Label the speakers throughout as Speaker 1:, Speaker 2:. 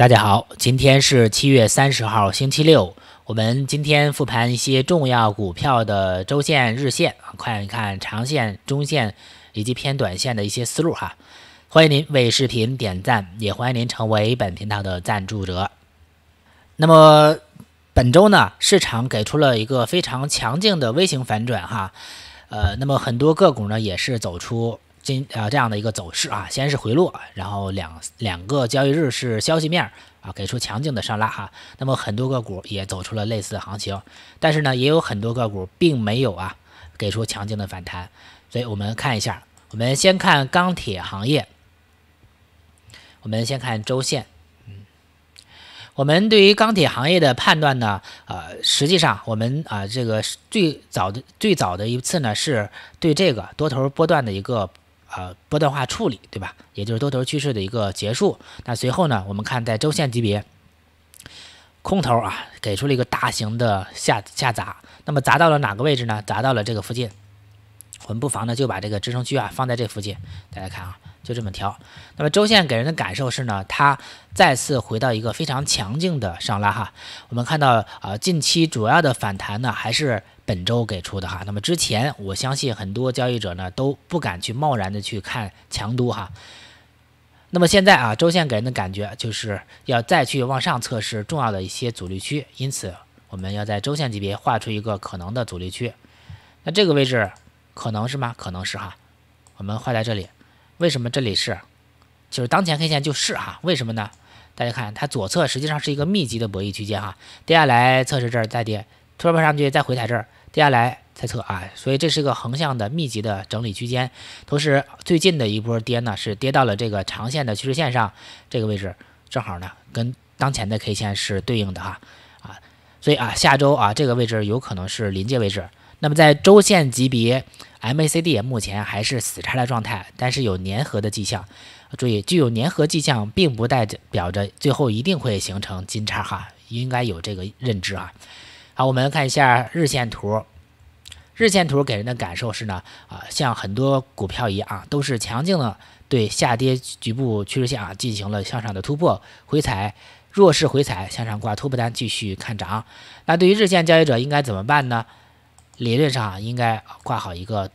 Speaker 1: 大家好，今天是七月三十号，星期六。我们今天复盘一些重要股票的周线、日线，看一看长线、中线以及偏短线的一些思路哈。欢迎您为视频点赞，也欢迎您成为本频道的赞助者。那么本周呢，市场给出了一个非常强劲的微型反转哈，呃，那么很多个股呢也是走出。今啊这样的一个走势啊，先是回落，然后两两个交易日是消息面啊给出强劲的上拉哈，那么很多个股也走出了类似的行情，但是呢，也有很多个股并没有啊给出强劲的反弹，所以我们看一下，我们先看钢铁行业，我们先看周线，嗯，我们对于钢铁行业的判断呢，呃，实际上我们啊这个最早的最早的一次呢是对这个多头波段的一个。呃，波段化处理，对吧？也就是多头趋势的一个结束。那随后呢，我们看在周线级别，空头啊给出了一个大型的下下砸。那么砸到了哪个位置呢？砸到了这个附近。我们不妨呢就把这个支撑区啊放在这附近。大家看啊。就这么调，那么周线给人的感受是呢，它再次回到一个非常强劲的上拉哈。我们看到啊，近期主要的反弹呢，还是本周给出的哈。那么之前我相信很多交易者呢都不敢去贸然的去看强都哈。那么现在啊，周线给人的感觉就是要再去往上测试重要的一些阻力区，因此我们要在周线级别画出一个可能的阻力区。那这个位置可能是吗？可能是哈，我们画在这里。为什么这里是？就是当前 K 线就是哈，为什么呢？大家看它左侧实际上是一个密集的博弈区间哈，跌下来测试这儿再跌，突破上去再回踩这儿，跌下来再测啊，所以这是个横向的密集的整理区间。同时最近的一波跌呢，是跌到了这个长线的趋势线上，这个位置正好呢跟当前的 K 线是对应的哈啊，所以啊下周啊这个位置有可能是临界位置。那么在周线级别，MACD 目前还是死叉的状态，但是有粘合的迹象。注意，具有粘合迹象，并不代表着最后一定会形成金叉哈，应该有这个认知啊。好，我们看一下日线图，日线图给人的感受是呢，啊，像很多股票一样，啊，都是强劲的对下跌局部趋势线啊进行了向上的突破，回踩，弱势回踩，向上挂突破单，继续看涨。那对于日线交易者应该怎么办呢？理论上应该挂好一个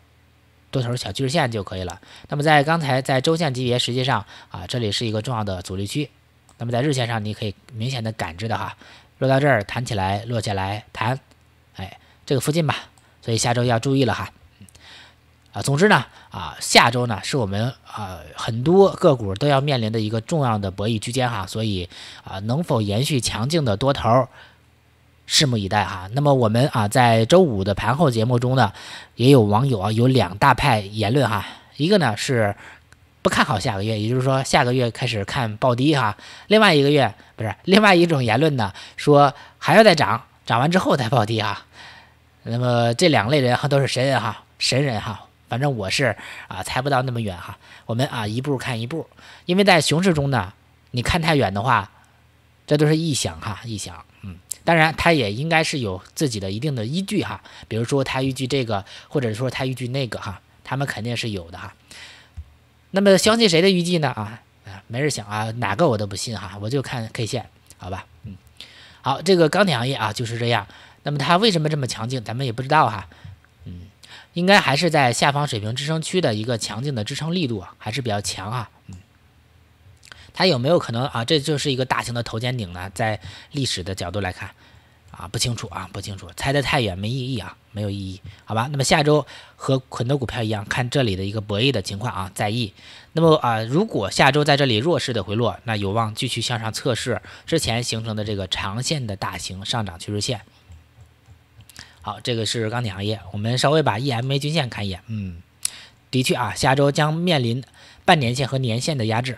Speaker 1: 多头小趋势线就可以了。那么在刚才在周线级别，实际上啊，这里是一个重要的阻力区。那么在日线上，你可以明显的感知的哈，落到这儿弹起来，落下来弹，哎，这个附近吧。所以下周要注意了哈。啊，总之呢，啊，下周呢是我们啊很多个股都要面临的一个重要的博弈区间哈。所以啊，能否延续强劲的多头？拭目以待哈。那么我们啊，在周五的盘后节目中呢，也有网友啊，有两大派言论哈。一个呢是不看好下个月，也就是说下个月开始看暴跌哈。另外一个月不是另外一种言论呢，说还要再涨，涨完之后再暴跌哈。那么这两类人哈都是神人哈，神人哈。反正我是啊，猜不到那么远哈。我们啊，一步看一步，因为在熊市中呢，你看太远的话，这都是臆想哈，臆想嗯。当然，它也应该是有自己的一定的依据哈，比如说它依据这个，或者说它依据那个哈，他们肯定是有的哈。那么相信谁的预计呢？啊啊，没人想啊，哪个我都不信哈，我就看 K 线，好吧，嗯，好，这个钢铁行业啊就是这样。那么它为什么这么强劲？咱们也不知道哈，嗯，应该还是在下方水平支撑区的一个强劲的支撑力度啊，还是比较强啊。它有没有可能啊？这就是一个大型的头肩顶呢？在历史的角度来看，啊不清楚啊不清楚，猜的太远没意义啊，没有意义，好吧？那么下周和很多股票一样，看这里的一个博弈的情况啊，在意。那么啊，如果下周在这里弱势的回落，那有望继续向上测试之前形成的这个长线的大型上涨趋势线。好，这个是钢铁行业，我们稍微把 EMA 均线看一眼，嗯，的确啊，下周将面临半年线和年线的压制。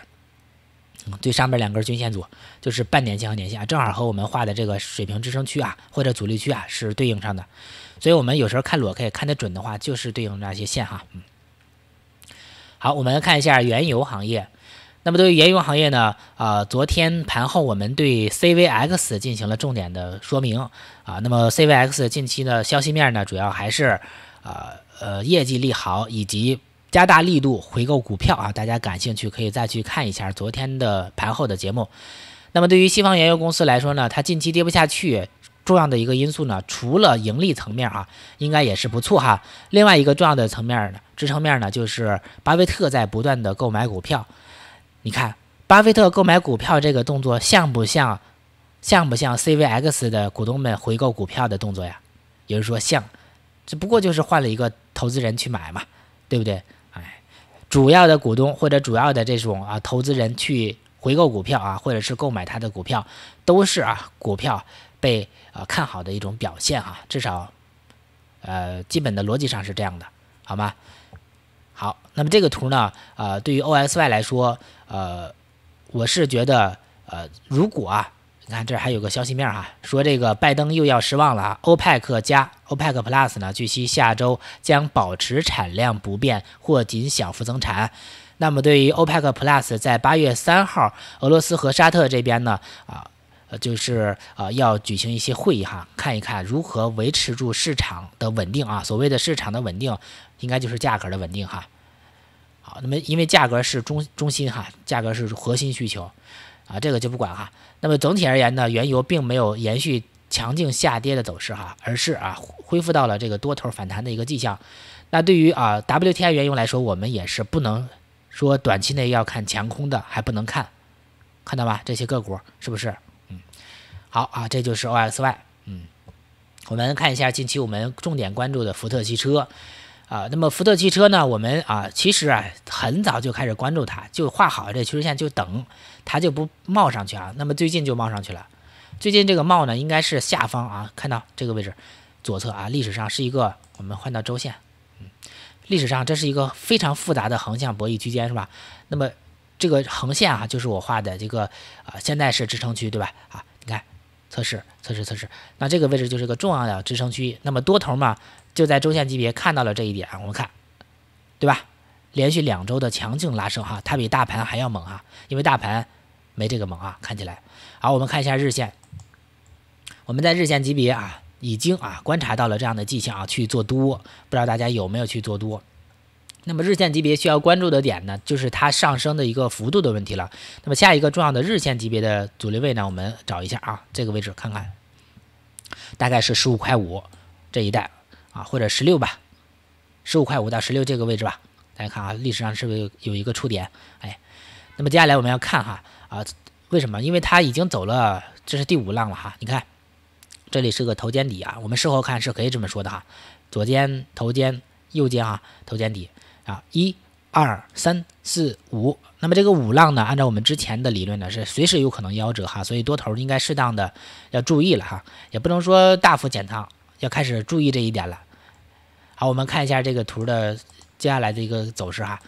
Speaker 1: 最上边两根均线组就是半年线和年线啊，正好和我们画的这个水平支撑区啊或者阻力区啊是对应上的，所以我们有时候看裸 K 看得准的话，就是对应那些线哈。嗯，好，我们看一下原油行业。那么对于原油行业呢，呃，昨天盘后我们对 C V X 进行了重点的说明啊。那么 C V X 近期的消息面呢，主要还是呃呃业绩利好以及。加大力度回购股票啊！大家感兴趣可以再去看一下昨天的盘后的节目。那么对于西方原油公司来说呢，它近期跌不下去，重要的一个因素呢，除了盈利层面啊，应该也是不错哈。另外一个重要的层面呢，支撑面呢，就是巴菲特在不断的购买股票。你看，巴菲特购买股票这个动作像不像像不像 C V X 的股东们回购股票的动作呀？有人说像，只不过就是换了一个投资人去买嘛，对不对？主要的股东或者主要的这种啊投资人去回购股票啊，或者是购买他的股票，都是啊股票被啊看好的一种表现哈，至少，呃基本的逻辑上是这样的，好吗？好，那么这个图呢，呃对于 OSY 来说，呃我是觉得呃如果啊。你看，这还有个消息面哈，说这个拜登又要失望了啊。欧佩克加欧派克 Plus） 呢，据悉下周将保持产量不变或仅小幅增产。那么，对于欧佩克 Plus 在八月三号，俄罗斯和沙特这边呢，啊，就是啊，要举行一些会议哈，看一看如何维持住市场的稳定啊。所谓的市场的稳定，应该就是价格的稳定哈。好，那么因为价格是中中心哈，价格是核心需求。啊，这个就不管哈。那么总体而言呢，原油并没有延续强劲下跌的走势哈，而是啊恢复到了这个多头反弹的一个迹象。那对于啊 WTI 原油来说，我们也是不能说短期内要看强空的，还不能看，看到吧？这些个股是不是？嗯，好啊，这就是 OXY。嗯，我们看一下近期我们重点关注的福特汽车啊。那么福特汽车呢，我们啊其实啊很早就开始关注它，就画好这趋势线，就等。它就不冒上去啊，那么最近就冒上去了。最近这个冒呢，应该是下方啊，看到这个位置左侧啊，历史上是一个我们换到周线，嗯，历史上这是一个非常复杂的横向博弈区间是吧？那么这个横线啊，就是我画的这个啊，现在是支撑区对吧？啊，你看测试测试测试，那这个位置就是个重要的支撑区。那么多头嘛，就在周线级别看到了这一点，我们看对吧？连续两周的强劲拉升哈，它比大盘还要猛哈，因为大盘。没这个猛啊，看起来。好，我们看一下日线。我们在日线级别啊，已经啊观察到了这样的迹象啊去做多，不知道大家有没有去做多。那么日线级别需要关注的点呢，就是它上升的一个幅度的问题了。那么下一个重要的日线级别的阻力位呢，我们找一下啊，这个位置看看，大概是十五块五这一带啊，或者十六吧，十五块五到十六这个位置吧。大家看啊，历史上是不是有有一个触点？哎，那么接下来我们要看哈。啊，为什么？因为它已经走了，这是第五浪了哈。你看，这里是个头肩底啊。我们事后看是可以这么说的哈。左肩、头肩、右肩啊，头肩底啊，一、二、三、四、五。那么这个五浪呢，按照我们之前的理论呢，是随时有可能夭折哈。所以多头应该适当的要注意了哈，也不能说大幅减仓，要开始注意这一点了。好，我们看一下这个图的接下来的一个走势哈。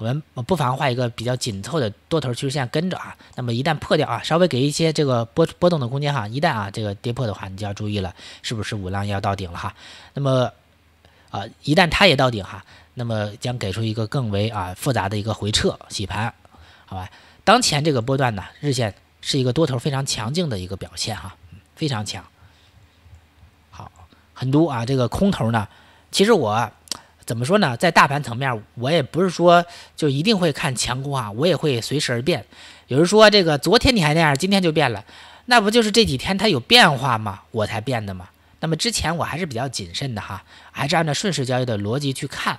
Speaker 1: 我们不妨画一个比较紧凑的多头趋势线跟着啊，那么一旦破掉啊，稍微给一些这个波波动的空间哈，一旦啊这个跌破的话，你就要注意了，是不是五浪要到顶了哈？那么啊，一旦它也到顶哈，那么将给出一个更为啊复杂的一个回撤洗盘，好吧？当前这个波段呢，日线是一个多头非常强劲的一个表现哈，非常强。好，很多啊这个空头呢，其实我。怎么说呢？在大盘层面，我也不是说就一定会看强攻啊，我也会随时而变。有人说这个昨天你还那样，今天就变了，那不就是这几天它有变化吗？我才变的嘛。那么之前我还是比较谨慎的哈，还是按照顺势交易的逻辑去看。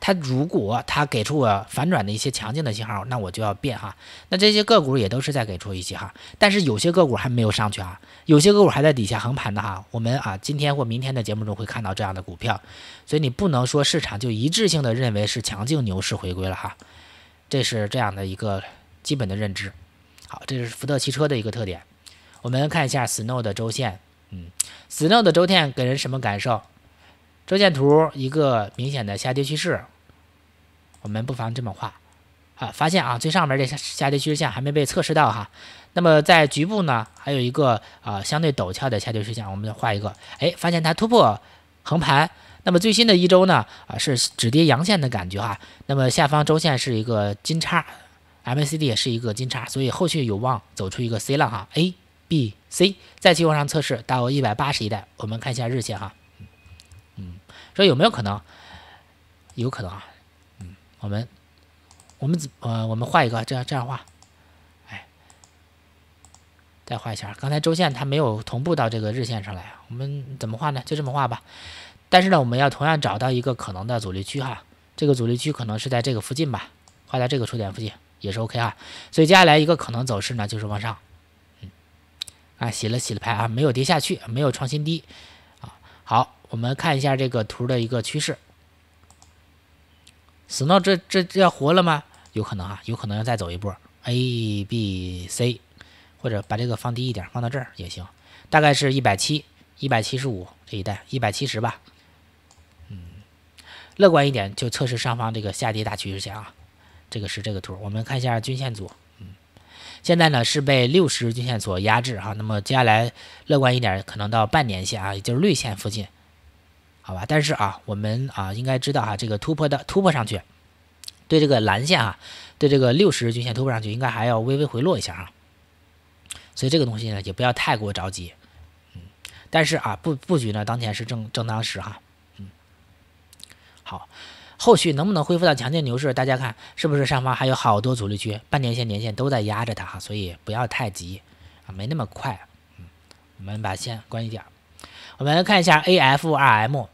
Speaker 1: 它如果它给出我反转的一些强劲的信号，那我就要变哈。那这些个股也都是在给出一些哈，但是有些个股还没有上去啊，有些个股还在底下横盘的哈。我们啊，今天或明天的节目中会看到这样的股票，所以你不能说市场就一致性的认为是强劲牛市回归了哈。这是这样的一个基本的认知。好，这是福特汽车的一个特点。我们看一下 Snow 的周线，嗯，Snow 的周线给人什么感受？周线图一个明显的下跌趋势，我们不妨这么画，啊，发现啊最上面这下跌趋势线还没被测试到哈，那么在局部呢还有一个啊相对陡峭的下跌趋势线，我们画一个，哎，发现它突破横盘，那么最新的一周呢啊是止跌阳线的感觉哈，那么下方周线是一个金叉，MACD 也是一个金叉，所以后续有望走出一个 C 浪哈，A B C 再去往上测试到一百八十一带，我们看一下日线哈。说有没有可能？有可能啊，嗯，我们，我们怎，呃，我们画一个，这样这样画，哎，再画一下。刚才周线它没有同步到这个日线上来，我们怎么画呢？就这么画吧。但是呢，我们要同样找到一个可能的阻力区哈，这个阻力区可能是在这个附近吧，画在这个触点附近也是 OK 啊。所以接下来一个可能走势呢，就是往上，嗯，啊，洗了洗了牌啊，没有跌下去，没有创新低，啊，好。我们看一下这个图的一个趋势，Snow 这这这要活了吗？有可能啊，有可能要再走一波 A、B、C，或者把这个放低一点，放到这儿也行，大概是一百七、一百七十五这一带，一百七十吧。嗯，乐观一点就测试上方这个下跌大趋势线啊。这个是这个图，我们看一下均线组，嗯，现在呢是被六十日均线所压制哈。那么接下来乐观一点，可能到半年线啊，也就是绿线附近。好吧，但是啊，我们啊应该知道哈，这个突破的突破上去，对这个蓝线啊，对这个六十日均线突破上去，应该还要微微回落一下啊。所以这个东西呢，也不要太过着急，嗯。但是啊，布布局呢，当前是正正当时哈，嗯。好，后续能不能恢复到强劲牛市，大家看是不是上方还有好多阻力区，半年线、年线都在压着它哈，所以不要太急啊，没那么快，嗯。我们把线关一点，我们看一下 A F 二 M。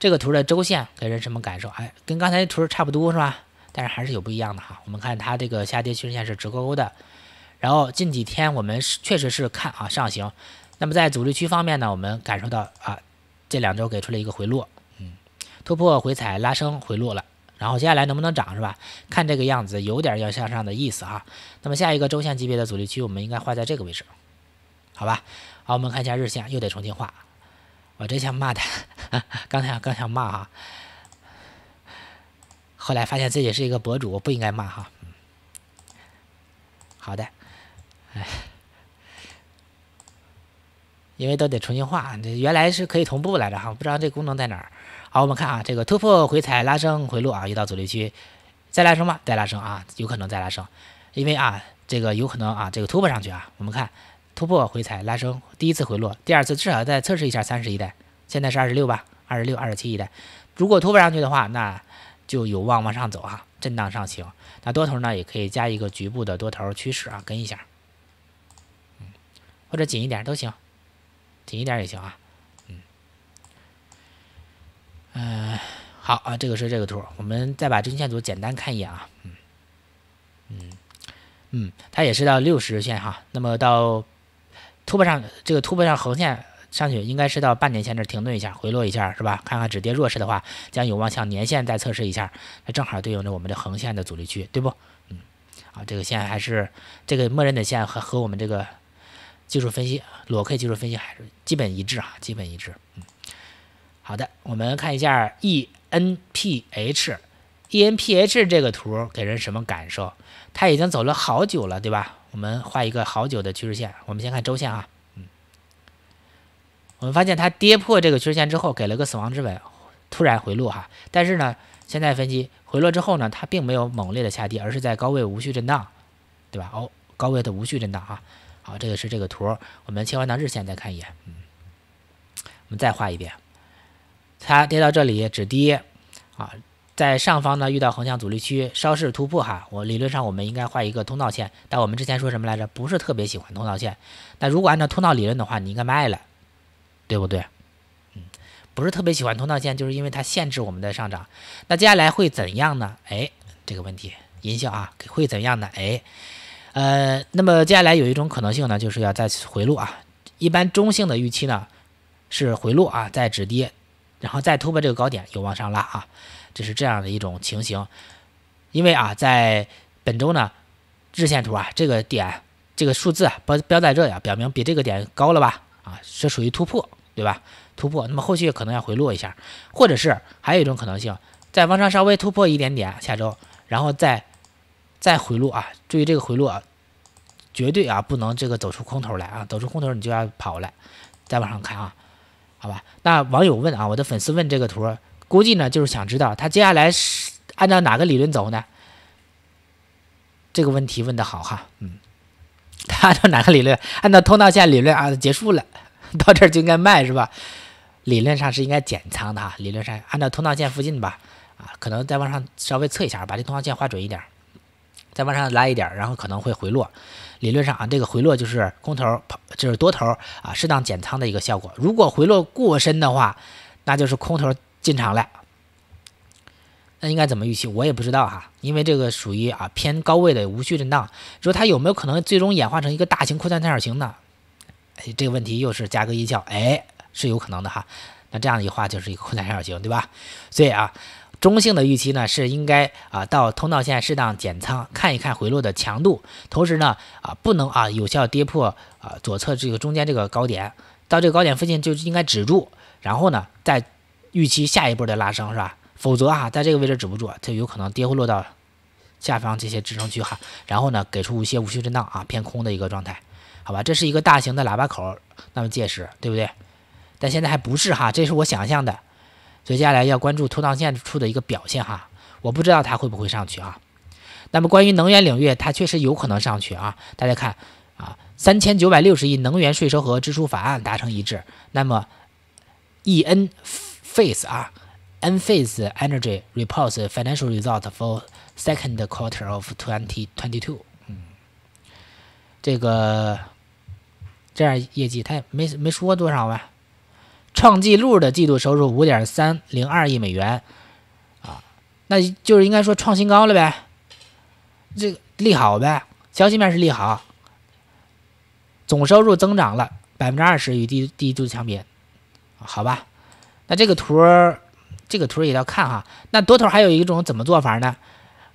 Speaker 1: 这个图的周线给人什么感受？哎，跟刚才图差不多是吧？但是还是有不一样的哈。我们看它这个下跌趋势线是直勾勾的，然后近几天我们是确实是看啊上行。那么在阻力区方面呢，我们感受到啊这两周给出了一个回落，嗯，突破回踩拉升回落了。然后接下来能不能涨是吧？看这个样子有点要向上的意思啊。那么下一个周线级别的阻力区我们应该画在这个位置，好吧？好，我们看一下日线又得重新画。我真想骂他，刚才刚想骂哈，后来发现自己是一个博主，不应该骂哈。好的，哎，因为都得重新画，这原来是可以同步来着哈，我不知道这功能在哪儿。好，我们看啊，这个突破、回踩、拉升、回落啊，遇到阻力区，再拉升吗？再拉升啊，有可能再拉升，因为啊，这个有可能啊，这个突破上去啊，我们看。突破回踩拉升，第一次回落，第二次至少再测试一下三十一带，现在是二十六吧，二十六、二十七一代，如果突破上去的话，那就有望往上走啊，震荡上行。那多头呢，也可以加一个局部的多头趋势啊，跟一下，嗯，或者紧一点都行，紧一点也行啊，嗯，嗯，好啊，这个是这个图，我们再把均线图简单看一眼啊，嗯，嗯，嗯，它也是到六十日线哈，那么到。突破上这个突破上横线上去，应该是到半年线这停顿一下，回落一下，是吧？看看止跌弱势的话，将有望向年线再测试一下，那正好对应着我们的横线的阻力区，对不？嗯，好，这个线还是这个默认的线和和我们这个技术分析裸 K 技术分析还是基本一致啊，基本一致。嗯，好的，我们看一下 ENPH，ENPH 这个图给人什么感受？它已经走了好久了，对吧？我们画一个好久的趋势线。我们先看周线啊，嗯，我们发现它跌破这个趋势线之后，给了个死亡之吻，突然回落哈。但是呢，现在分析回落之后呢，它并没有猛烈的下跌，而是在高位无序震荡，对吧？哦，高位的无序震荡啊。好，这个是这个图。我们切换到日线再看一眼，嗯，我们再画一遍，它跌到这里止跌，啊，在上方呢遇到横向阻力区，稍事突破哈。我理论上我们应该画一个通道线，但我们之前说什么来着？不是特别喜欢通道线。那如果按照通道理论的话，你应该卖了，对不对？嗯，不是特别喜欢通道线，就是因为它限制我们的上涨。那接下来会怎样呢？哎，这个问题音效啊，会怎样呢？哎，呃，那么接下来有一种可能性呢，就是要再次回落啊。一般中性的预期呢是回落啊，在止跌，然后再突破这个高点，又往上拉啊。这是这样的一种情形，因为啊，在本周呢，日线图啊，这个点，这个数字标标在这里，表明比这个点高了吧？啊，是属于突破，对吧？突破，那么后续可能要回落一下，或者是还有一种可能性，在往上稍微突破一点点，下周，然后再再回落啊，注意这个回落，绝对啊不能这个走出空头来啊，走出空头你就要跑了，再往上看啊，好吧？那网友问啊，我的粉丝问这个图。估计呢，就是想知道他接下来是按照哪个理论走呢？这个问题问的好哈，嗯，按照哪个理论？按照通道线理论啊，结束了，到这儿就应该卖是吧？理论上是应该减仓的哈，理论上按照通道线附近吧，啊，可能再往上稍微测一下，把这通道线画准一点，再往上拉一点，然后可能会回落。理论上啊，这个回落就是空头就是多头啊，适当减仓的一个效果。如果回落过深的话，那就是空头。进场了，那应该怎么预期？我也不知道哈，因为这个属于啊偏高位的无序震荡。说它有没有可能最终演化成一个大型扩散三角形呢？这个问题又是价格一窍，哎，是有可能的哈。那这样一画就是一个扩展三角形，对吧？所以啊，中性的预期呢是应该啊到通道线适当减仓，看一看回落的强度。同时呢啊不能啊有效跌破啊左侧这个中间这个高点，到这个高点附近就应该止住，然后呢再。预期下一波的拉升是吧？否则啊，在这个位置止不住，它有可能跌会落到下方这些支撑区哈。然后呢，给出一些无序震荡啊，偏空的一个状态，好吧？这是一个大型的喇叭口，那么届时对不对？但现在还不是哈，这是我想象的，所以接下来要关注拖档线处的一个表现哈。我不知道它会不会上去啊？那么关于能源领域，它确实有可能上去啊。大家看啊，三千九百六十亿能源税收和支出法案达成一致，那么 E N。Face 啊，Enphase Energy reports financial r e s u l t for second quarter of 2022。这个这样业绩，他也没没说多少吧？创纪录的季度收入五点三零二亿美元啊，那就是应该说创新高了呗？这个利好呗，消息面是利好。总收入增长了百分之二十，与第第一季度相比，好吧？那这个图儿，这个图儿也要看哈。那多头还有一种怎么做法呢？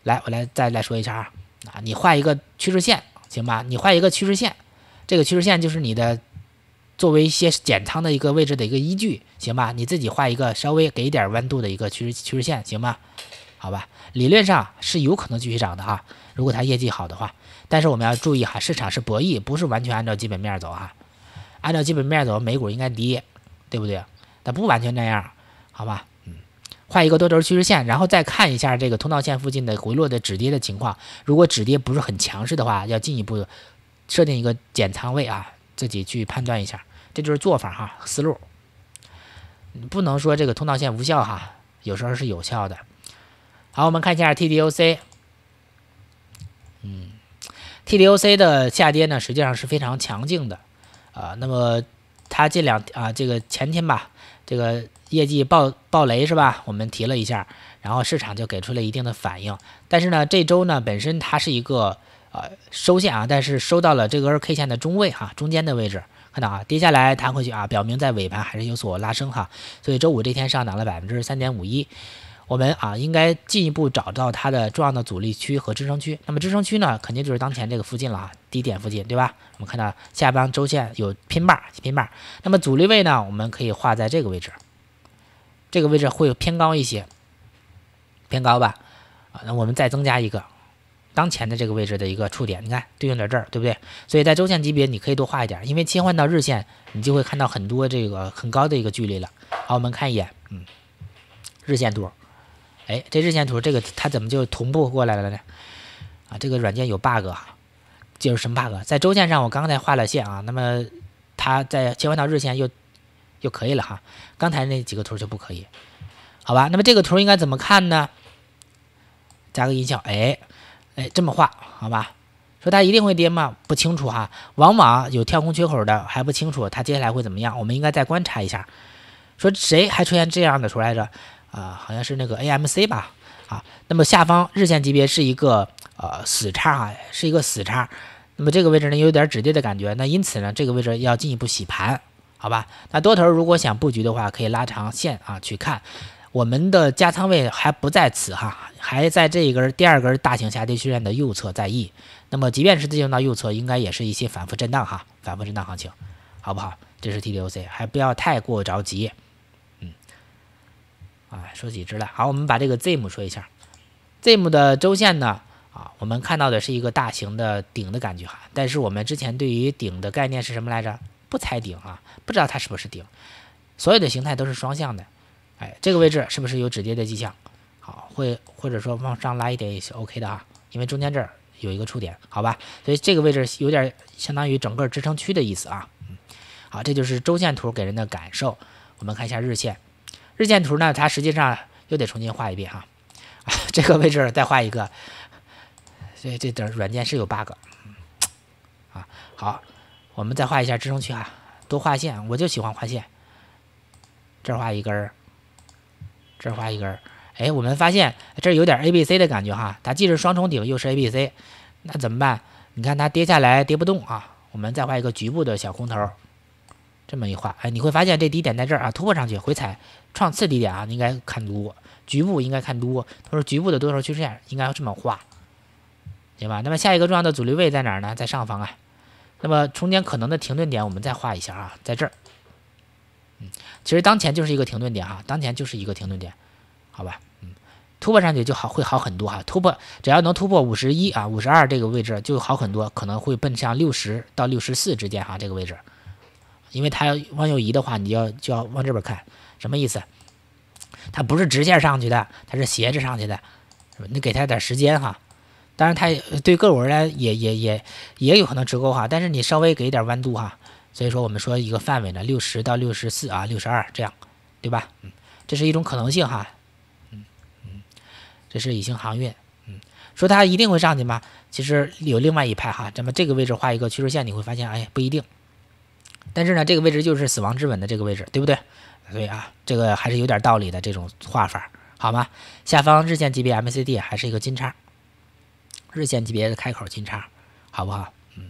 Speaker 1: 来，我来再来说一下啊啊，你画一个趋势线行吧？你画一个趋势线，这个趋势线就是你的作为一些减仓的一个位置的一个依据，行吧？你自己画一个稍微给一点弯度的一个趋势趋势线，行吗？好吧，理论上是有可能继续涨的哈。如果它业绩好的话，但是我们要注意哈，市场是博弈，不是完全按照基本面走哈。按照基本面走，美股应该跌，对不对？它不完全那样，好吧，嗯，画一个多头趋势线，然后再看一下这个通道线附近的回落的止跌的情况，如果止跌不是很强势的话，要进一步设定一个减仓位啊，自己去判断一下，这就是做法哈，思路，不能说这个通道线无效哈，有时候是有效的。好，我们看一下 T D O C，嗯，T D O C 的下跌呢，实际上是非常强劲的啊，那么它这两啊，这个前天吧。这个业绩暴暴雷是吧？我们提了一下，然后市场就给出了一定的反应。但是呢，这周呢本身它是一个呃收线啊，但是收到了这根 K 线的中位哈中间的位置，看到啊跌下来弹回去啊，表明在尾盘还是有所拉升哈。所以周五这天上涨了百分之三点五一。我们啊，应该进一步找到它的重要的阻力区和支撑区。那么支撑区呢，肯定就是当前这个附近了啊，低点附近，对吧？我们看到下方周线有拼板，拼板。那么阻力位呢，我们可以画在这个位置，这个位置会偏高一些，偏高吧？啊，那我们再增加一个当前的这个位置的一个触点，你看对应在这儿，对不对？所以在周线级别，你可以多画一点，因为切换到日线，你就会看到很多这个很高的一个距离了。好，我们看一眼，嗯，日线图，哎，这日线图这个它怎么就同步过来了呢？啊，这个软件有 bug 啊，就是什么 bug？在周线上我刚才画了线啊，那么它再切换到日线又又可以了哈。刚才那几个图就不可以，好吧？那么这个图应该怎么看呢？加个音效，哎哎，这么画好吧？说它一定会跌吗？不清楚哈，往往有跳空缺口的还不清楚它接下来会怎么样，我们应该再观察一下。说谁还出现这样的图来着？呃，好像是那个 AMC 吧，啊，那么下方日线级别是一个呃死叉哈，是一个死叉，那么这个位置呢有点止跌的感觉，那因此呢这个位置要进一步洗盘，好吧？那多头如果想布局的话，可以拉长线啊去看，我们的加仓位还不在此哈，还在这一根第二根大型下跌曲线的右侧在意，那么即便是进入到右侧，应该也是一些反复震荡哈，反复震荡行情，好不好？这是 T D O C，还不要太过着急。啊，说几只了？好，我们把这个 ZIM 说一下。ZIM 的周线呢，啊，我们看到的是一个大型的顶的感觉哈。但是我们之前对于顶的概念是什么来着？不猜顶啊，不知道它是不是顶。所有的形态都是双向的。哎，这个位置是不是有止跌的迹象？好，会或者说往上拉一点也是 OK 的啊，因为中间这儿有一个触点，好吧？所以这个位置有点相当于整个支撑区的意思啊。好，这就是周线图给人的感受。我们看一下日线。日线图呢，它实际上又得重新画一遍哈，这个位置再画一个，这这等软件是有 bug，啊，好，我们再画一下支撑区啊，多画线，我就喜欢画线，这儿画一根儿，这儿画一根儿，哎，我们发现这有点 A B C 的感觉哈，它既是双重顶又是 A B C，那怎么办？你看它跌下来跌不动啊，我们再画一个局部的小空头。这么一画，哎，你会发现这低点在这儿啊，突破上去回踩创次低点啊，应该看多，局部应该看多。他说局部的多头趋势线应该这么画，对吧？那么下一个重要的阻力位在哪儿呢？在上方啊。那么中间可能的停顿点，我们再画一下啊，在这儿。嗯，其实当前就是一个停顿点哈，当前就是一个停顿点，好吧？嗯，突破上去就好会好很多哈，突破只要能突破五十一啊、五十二这个位置就好很多，可能会奔向六十到六十四之间哈，这个位置。因为它要往右移的话，你要就要往这边看，什么意思？它不是直线上去的，它是斜着上去的，你给它点时间哈。当然，它对个股儿来也也也也有可能直勾哈。但是你稍微给一点弯度哈。所以说，我们说一个范围呢，六十到六十四啊，六十二这样，对吧？嗯，这是一种可能性哈。嗯嗯，这是隐形航运。嗯，说它一定会上去吗？其实有另外一派哈。咱们这个位置画一个趋势线，你会发现，哎不一定。但是呢，这个位置就是死亡之吻的这个位置，对不对？所以啊，这个还是有点道理的这种画法，好吗？下方日线级别 MACD 还是一个金叉，日线级别的开口金叉，好不好？嗯，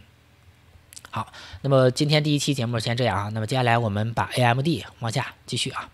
Speaker 1: 好。那么今天第一期节目先这样啊，那么接下来我们把 AMD 往下继续啊。